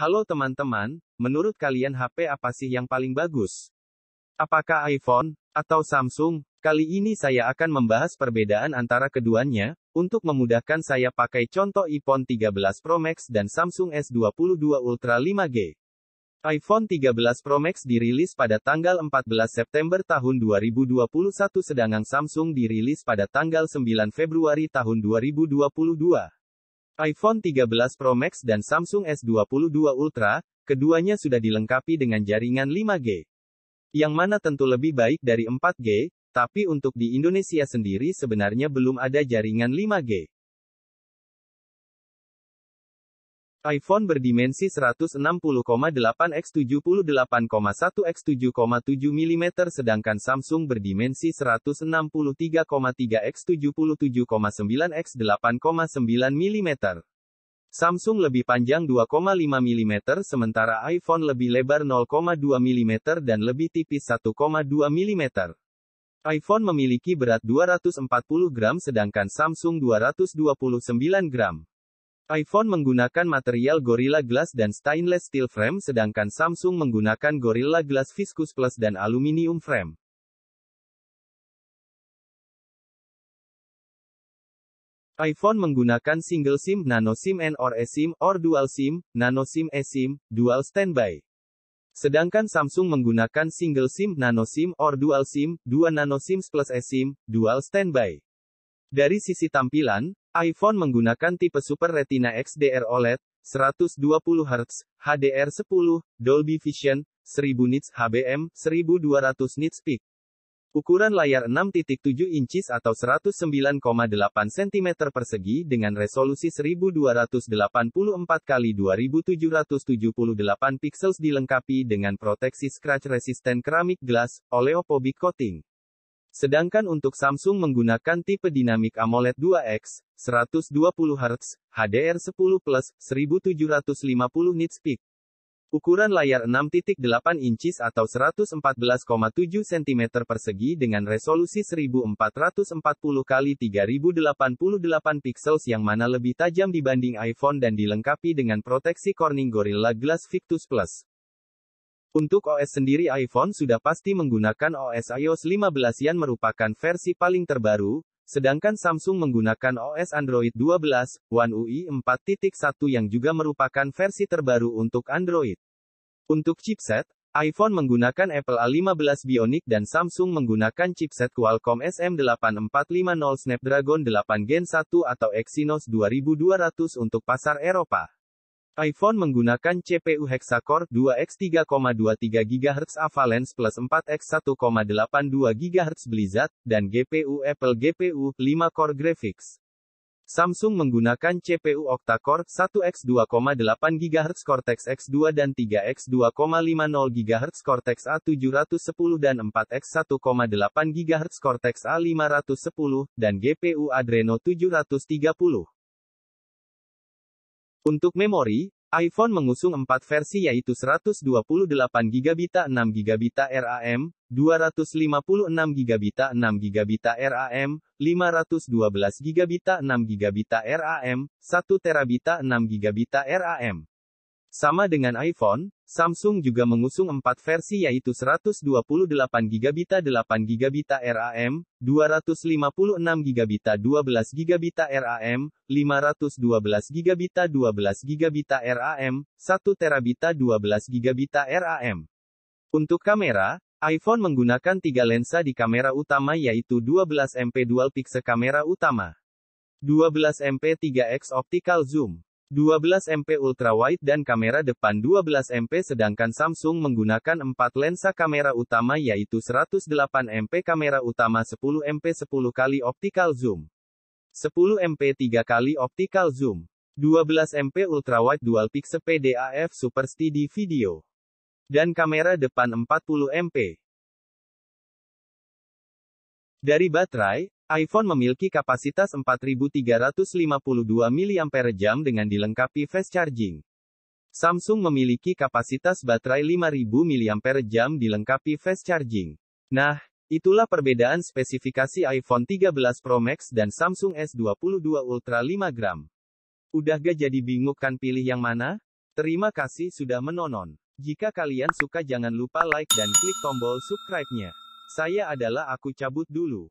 Halo teman-teman, menurut kalian HP apa sih yang paling bagus? Apakah iPhone atau Samsung? Kali ini saya akan membahas perbedaan antara keduanya, untuk memudahkan saya pakai contoh iPhone 13 Pro Max dan Samsung S22 Ultra 5G. iPhone 13 Pro Max dirilis pada tanggal 14 September tahun 2021 sedangkan Samsung dirilis pada tanggal 9 Februari tahun 2022 iPhone 13 Pro Max dan Samsung S22 Ultra, keduanya sudah dilengkapi dengan jaringan 5G. Yang mana tentu lebih baik dari 4G, tapi untuk di Indonesia sendiri sebenarnya belum ada jaringan 5G. iPhone berdimensi 160,8x78,1 x7,7 mm sedangkan Samsung berdimensi 163,3 x77,9 x8,9 mm. Samsung lebih panjang 2,5 mm sementara iPhone lebih lebar 0,2 mm dan lebih tipis 1,2 mm iPhone memiliki berat 240 gram sedangkan Samsung 229 gram iPhone menggunakan material Gorilla Glass dan stainless steel frame sedangkan Samsung menggunakan Gorilla Glass Viscous Plus dan aluminium frame. iPhone menggunakan single SIM, nano SIM and or SIM, or dual SIM, nano SIM SIM, dual standby. Sedangkan Samsung menggunakan single SIM, nano SIM, or dual SIM, dua nano SIM plus SIM, dual standby. Dari sisi tampilan, iPhone menggunakan tipe Super Retina XDR OLED, 120Hz, HDR 10, Dolby Vision, 1000 nits HBM, 1200 nits peak. Ukuran layar 6.7 incis atau 109,8 cm persegi dengan resolusi 1284 x 2778 pixels dilengkapi dengan proteksi scratch resistant keramik glass, oleophobic coating. Sedangkan untuk Samsung menggunakan tipe dinamik AMOLED 2X, 120 Hz, HDR 10 1750 nits peak. Ukuran layar 6.8 incis atau 114,7 cm persegi dengan resolusi 1440 x 3088 pixels yang mana lebih tajam dibanding iPhone dan dilengkapi dengan proteksi Corning Gorilla Glass Victus Plus. Untuk OS sendiri iPhone sudah pasti menggunakan OS iOS 15 yang merupakan versi paling terbaru, sedangkan Samsung menggunakan OS Android 12, One UI 4.1 yang juga merupakan versi terbaru untuk Android. Untuk chipset, iPhone menggunakan Apple A15 Bionic dan Samsung menggunakan chipset Qualcomm SM8450 Snapdragon 8 Gen 1 atau Exynos 2200 untuk pasar Eropa iPhone menggunakan CPU hexa-core 2x 3,23 GHz Avalanche plus 4x 1,82 GHz Blizzard, dan GPU Apple GPU 5-core graphics. Samsung menggunakan CPU octa-core 1x 2,8 GHz Cortex X2 dan 3x 2,50 GHz Cortex A710 dan 4x 1,8 GHz Cortex A510 dan GPU Adreno 730. Untuk memori, iPhone mengusung empat versi yaitu 128GB 6GB RAM, 256GB 6GB RAM, 512GB 6GB RAM, 1TB 6GB RAM. Sama dengan iPhone, Samsung juga mengusung empat versi yaitu 128GB 8GB RAM, 256GB 12GB RAM, 512GB 12GB RAM, 1TB 12GB RAM. Untuk kamera, iPhone menggunakan tiga lensa di kamera utama yaitu 12MP dual pixel kamera utama, 12MP 3x optical zoom, 12 MP ultrawide dan kamera depan 12 MP sedangkan Samsung menggunakan 4 lensa kamera utama yaitu 108 MP kamera utama 10 MP 10 kali optical zoom. 10 MP 3 kali optical zoom. 12 MP ultrawide dual pixel PDAF Super Steady Video. Dan kamera depan 40 MP. Dari baterai, iPhone memiliki kapasitas 4352 mAh dengan dilengkapi fast charging. Samsung memiliki kapasitas baterai 5000 mAh dilengkapi fast charging. Nah, itulah perbedaan spesifikasi iPhone 13 Pro Max dan Samsung S22 Ultra 5 gram. Udah gak jadi bingung kan pilih yang mana? Terima kasih sudah menonton. Jika kalian suka jangan lupa like dan klik tombol subscribe-nya. Saya adalah aku cabut dulu.